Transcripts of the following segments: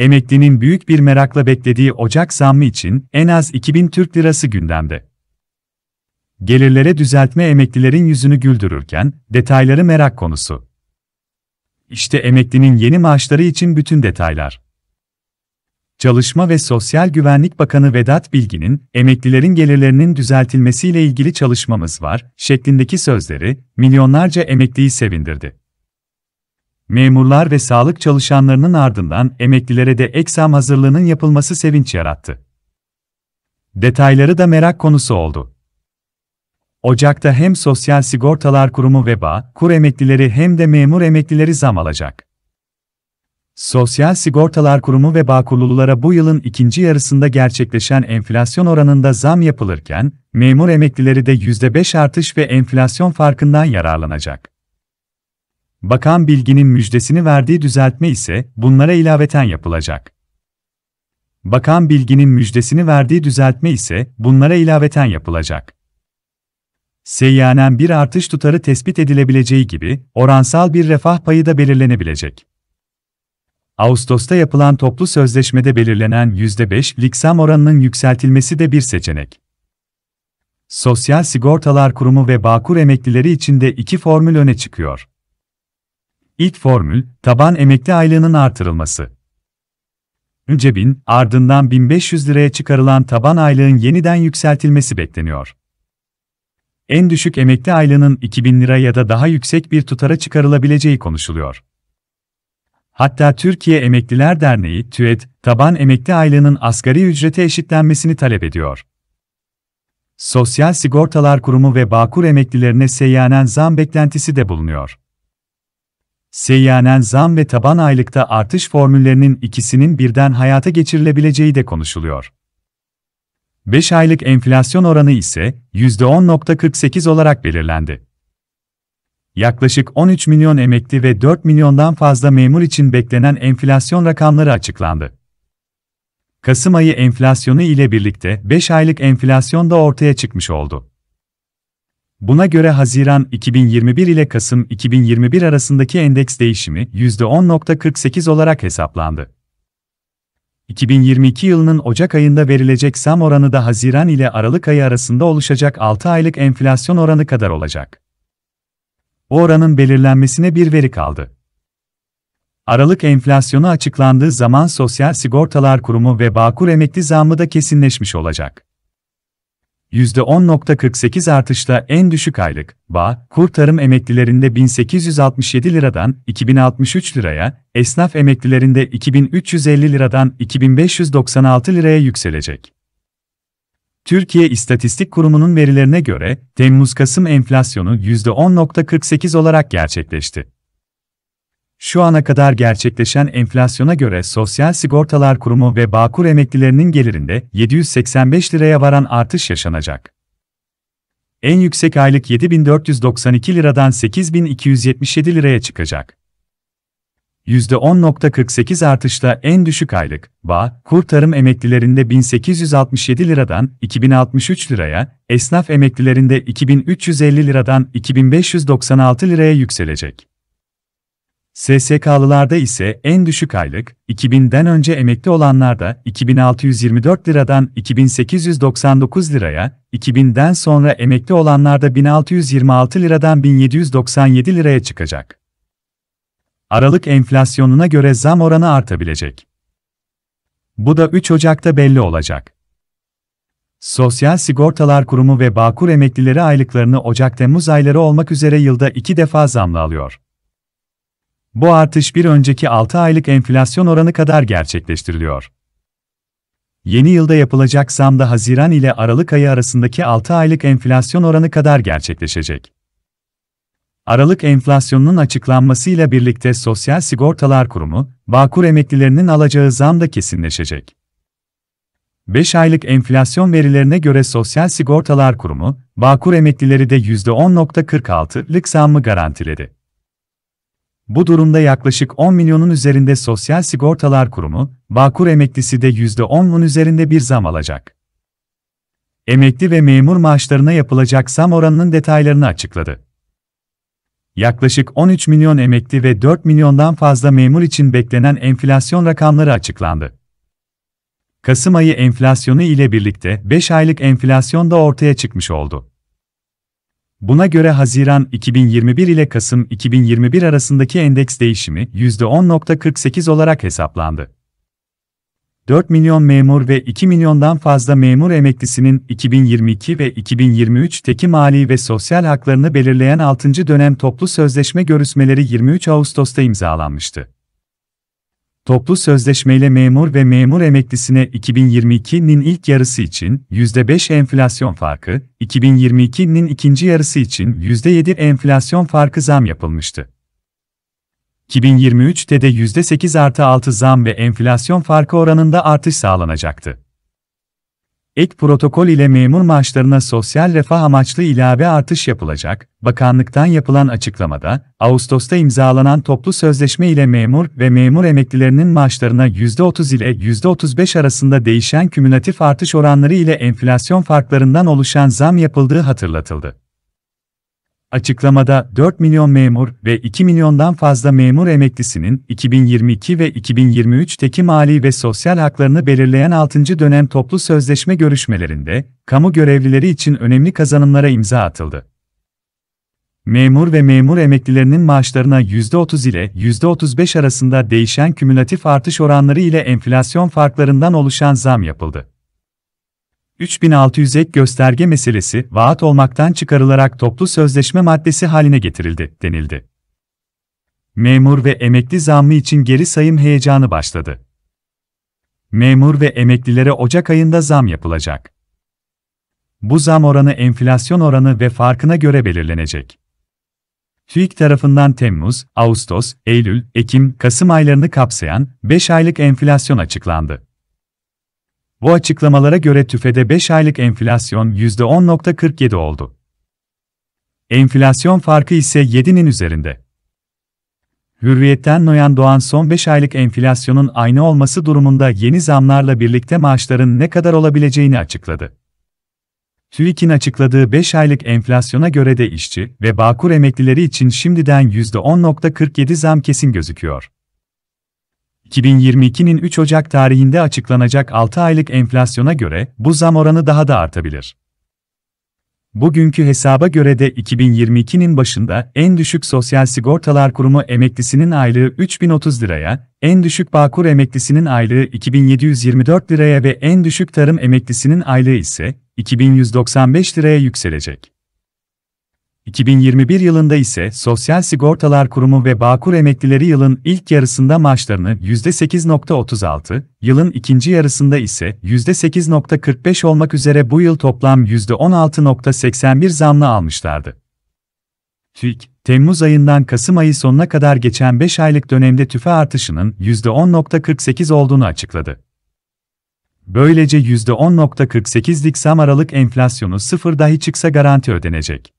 emeklinin büyük bir merakla beklediği Ocak zammı için en az 2000 Türk lirası gündemde. Gelirlere düzeltme emeklilerin yüzünü güldürürken, detayları merak konusu. İşte emeklinin yeni maaşları için bütün detaylar. Çalışma ve Sosyal Güvenlik Bakanı Vedat Bilgin'in emeklilerin gelirlerinin düzeltilmesiyle ilgili çalışmamız var şeklindeki sözleri milyonlarca emekliyi sevindirdi memurlar ve sağlık çalışanlarının ardından emeklilere de ek hazırlığının yapılması sevinç yarattı. Detayları da merak konusu oldu. Ocak'ta hem Sosyal Sigortalar Kurumu ve Bağ, kur emeklileri hem de memur emeklileri zam alacak. Sosyal Sigortalar Kurumu ve Bağkurlulara bu yılın ikinci yarısında gerçekleşen enflasyon oranında zam yapılırken, memur emeklileri de %5 artış ve enflasyon farkından yararlanacak. Bakan Bilgin'in müjdesini verdiği düzeltme ise bunlara ilaveten yapılacak. Bakan Bilgin'in müjdesini verdiği düzeltme ise bunlara ilaveten yapılacak. Seyyanen bir artış tutarı tespit edilebileceği gibi oransal bir refah payı da belirlenebilecek. Ağustos'ta yapılan toplu sözleşmede belirlenen %5'lik liksam oranının yükseltilmesi de bir seçenek. Sosyal Sigortalar Kurumu ve Bağkur emeklileri için de iki formül öne çıkıyor. İlk formül, taban emekli aylığının artırılması. Önce 1000, ardından 1500 liraya çıkarılan taban aylığın yeniden yükseltilmesi bekleniyor. En düşük emekli aylığının 2000 lira ya da daha yüksek bir tutara çıkarılabileceği konuşuluyor. Hatta Türkiye Emekliler Derneği TÜED, taban emekli aylığının asgari ücrete eşitlenmesini talep ediyor. Sosyal Sigortalar Kurumu ve Bağkur emeklilerine seyyanen zam beklentisi de bulunuyor. Seyyanen zam ve taban aylıkta artış formüllerinin ikisinin birden hayata geçirilebileceği de konuşuluyor. 5 aylık enflasyon oranı ise %10.48 olarak belirlendi. Yaklaşık 13 milyon emekli ve 4 milyondan fazla memur için beklenen enflasyon rakamları açıklandı. Kasım ayı enflasyonu ile birlikte 5 aylık enflasyon da ortaya çıkmış oldu. Buna göre Haziran 2021 ile Kasım 2021 arasındaki endeks değişimi %10.48 olarak hesaplandı. 2022 yılının Ocak ayında verilecek zam oranı da Haziran ile Aralık ayı arasında oluşacak 6 aylık enflasyon oranı kadar olacak. Bu oranın belirlenmesine bir veri kaldı. Aralık enflasyonu açıklandığı zaman Sosyal Sigortalar Kurumu ve Bağkur emekli zammı da kesinleşmiş olacak. %10.48 artışla en düşük aylık, bağ, kur tarım emeklilerinde 1867 liradan 2063 liraya, esnaf emeklilerinde 2350 liradan 2596 liraya yükselecek. Türkiye İstatistik Kurumu'nun verilerine göre, Temmuz-Kasım enflasyonu %10.48 olarak gerçekleşti. Şu ana kadar gerçekleşen enflasyona göre Sosyal Sigortalar Kurumu ve Bağkur emeklilerinin gelirinde 785 liraya varan artış yaşanacak. En yüksek aylık 7492 liradan 8277 liraya çıkacak. %10.48 artışla en düşük aylık, bağ, kur tarım emeklilerinde 1867 liradan 2063 liraya, esnaf emeklilerinde 2350 liradan 2596 liraya yükselecek. SSK'lılarda ise en düşük aylık, 2000'den önce emekli olanlarda 2624 liradan 2899 liraya, 2000'den sonra emekli olanlarda 1626 liradan 1797 liraya çıkacak. Aralık enflasyonuna göre zam oranı artabilecek. Bu da 3 Ocak'ta belli olacak. Sosyal Sigortalar Kurumu ve Bağkur emeklileri aylıklarını Ocak-Temmuz ayları olmak üzere yılda iki defa zamla alıyor. Bu artış bir önceki 6 aylık enflasyon oranı kadar gerçekleştiriliyor. Yeni yılda yapılacak zam da Haziran ile Aralık ayı arasındaki 6 aylık enflasyon oranı kadar gerçekleşecek. Aralık enflasyonunun açıklanmasıyla birlikte Sosyal Sigortalar Kurumu, Bağkur emeklilerinin alacağı zam da kesinleşecek. 5 aylık enflasyon verilerine göre Sosyal Sigortalar Kurumu, Bağkur emeklileri de %10.46'lık zammı garantiledi. Bu durumda yaklaşık 10 milyonun üzerinde Sosyal Sigortalar Kurumu, Bağkur emeklisi de %10'un üzerinde bir zam alacak. Emekli ve memur maaşlarına yapılacak zam oranının detaylarını açıkladı. Yaklaşık 13 milyon emekli ve 4 milyondan fazla memur için beklenen enflasyon rakamları açıklandı. Kasım ayı enflasyonu ile birlikte 5 aylık enflasyon da ortaya çıkmış oldu. Buna göre Haziran 2021 ile Kasım 2021 arasındaki endeks değişimi %10.48 olarak hesaplandı. 4 milyon memur ve 2 milyondan fazla memur emeklisinin 2022 ve 2023'teki mali ve sosyal haklarını belirleyen 6. dönem toplu sözleşme görüşmeleri 23 Ağustos'ta imzalanmıştı. Toplu sözleşmeyle memur ve memur emeklisine 2022'nin ilk yarısı için %5 enflasyon farkı, 2022'nin ikinci yarısı için %7 enflasyon farkı zam yapılmıştı. 2023'te de %8 artı 6 zam ve enflasyon farkı oranında artış sağlanacaktı. Ek protokol ile memur maaşlarına sosyal refah amaçlı ilave artış yapılacak. Bakanlıktan yapılan açıklamada, Ağustos'ta imzalanan toplu sözleşme ile memur ve memur emeklilerinin maaşlarına %30 ile %35 arasında değişen kümülatif artış oranları ile enflasyon farklarından oluşan zam yapıldığı hatırlatıldı. Açıklamada 4 milyon memur ve 2 milyondan fazla memur emeklisinin 2022 ve 2023'teki mali ve sosyal haklarını belirleyen 6. dönem toplu sözleşme görüşmelerinde kamu görevlileri için önemli kazanımlara imza atıldı. Memur ve memur emeklilerinin maaşlarına %30 ile %35 arasında değişen kümülatif artış oranları ile enflasyon farklarından oluşan zam yapıldı. 3600 ek gösterge meselesi vaat olmaktan çıkarılarak toplu sözleşme maddesi haline getirildi denildi. Memur ve emekli zammı için geri sayım heyecanı başladı. Memur ve emeklilere Ocak ayında zam yapılacak. Bu zam oranı enflasyon oranı ve farkına göre belirlenecek. TÜİK tarafından Temmuz, Ağustos, Eylül, Ekim, Kasım aylarını kapsayan 5 aylık enflasyon açıklandı. Bu açıklamalara göre tüfede 5 aylık enflasyon %10.47 oldu. Enflasyon farkı ise 7'nin üzerinde. Hürriyetten Noyan Doğan son 5 aylık enflasyonun aynı olması durumunda yeni zamlarla birlikte maaşların ne kadar olabileceğini açıkladı. TÜİK'in açıkladığı 5 aylık enflasyona göre de işçi ve bağkur emeklileri için şimdiden %10.47 zam kesin gözüküyor. 2022'nin 3 Ocak tarihinde açıklanacak 6 aylık enflasyona göre bu zam oranı daha da artabilir. Bugünkü hesaba göre de 2022'nin başında en düşük Sosyal Sigortalar Kurumu emeklisinin aylığı 3030 liraya, en düşük Bağkur emeklisinin aylığı 2724 liraya ve en düşük Tarım emeklisinin aylığı ise 2195 liraya yükselecek. 2021 yılında ise Sosyal Sigortalar Kurumu ve Bağkur emeklileri yılın ilk yarısında maaşlarını %8.36, yılın ikinci yarısında ise %8.45 olmak üzere bu yıl toplam %16.81 zamla almışlardı. TÜİK, Temmuz ayından Kasım ayı sonuna kadar geçen 5 aylık dönemde tüfe artışının %10.48 olduğunu açıkladı. Böylece %10.48'lik zam aralık enflasyonu sıfır dahi çıksa garanti ödenecek.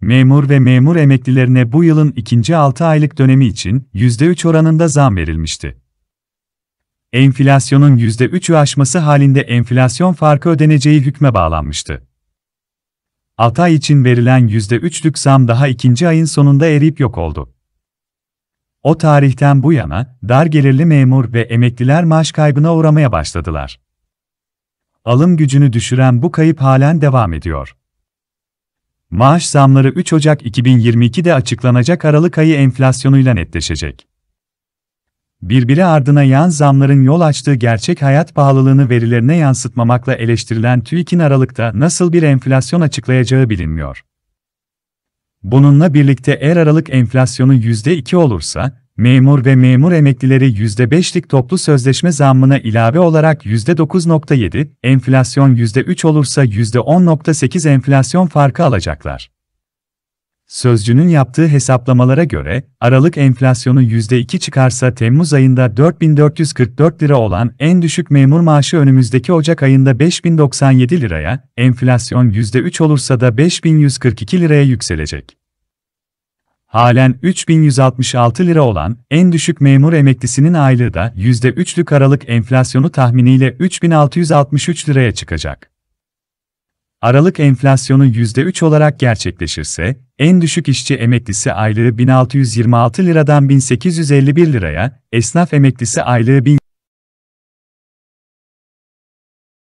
Memur ve memur emeklilerine bu yılın ikinci 6 aylık dönemi için %3 oranında zam verilmişti. Enflasyonun %3'ü aşması halinde enflasyon farkı ödeneceği hükme bağlanmıştı. 6 ay için verilen %3'lük zam daha ikinci ayın sonunda eriyip yok oldu. O tarihten bu yana, dar gelirli memur ve emekliler maaş kaybına uğramaya başladılar. Alım gücünü düşüren bu kayıp halen devam ediyor. Maaş zamları 3 Ocak 2022'de açıklanacak Aralık ayı enflasyonuyla netleşecek. Birbiri ardına yan zamların yol açtığı gerçek hayat pahalılığını verilerine yansıtmamakla eleştirilen TÜİK'in Aralık'ta nasıl bir enflasyon açıklayacağı bilinmiyor. Bununla birlikte eğer Aralık enflasyonu %2 olursa, memur ve memur emeklileri %5'lik toplu sözleşme zammına ilave olarak %9.7, enflasyon %3 olursa %10.8 enflasyon farkı alacaklar. Sözcünün yaptığı hesaplamalara göre, Aralık enflasyonu %2 çıkarsa Temmuz ayında 4444 lira olan en düşük memur maaşı önümüzdeki Ocak ayında 5097 liraya, enflasyon %3 olursa da 5142 liraya yükselecek halen 3166 lira olan en düşük memur emeklisinin aylığı da %3'lük aralık enflasyonu tahminiyle 3663 liraya çıkacak. Aralık enflasyonu %3 olarak gerçekleşirse, en düşük işçi emeklisi aylığı 1626 liradan 1851 liraya, esnaf emeklisi aylığı 1000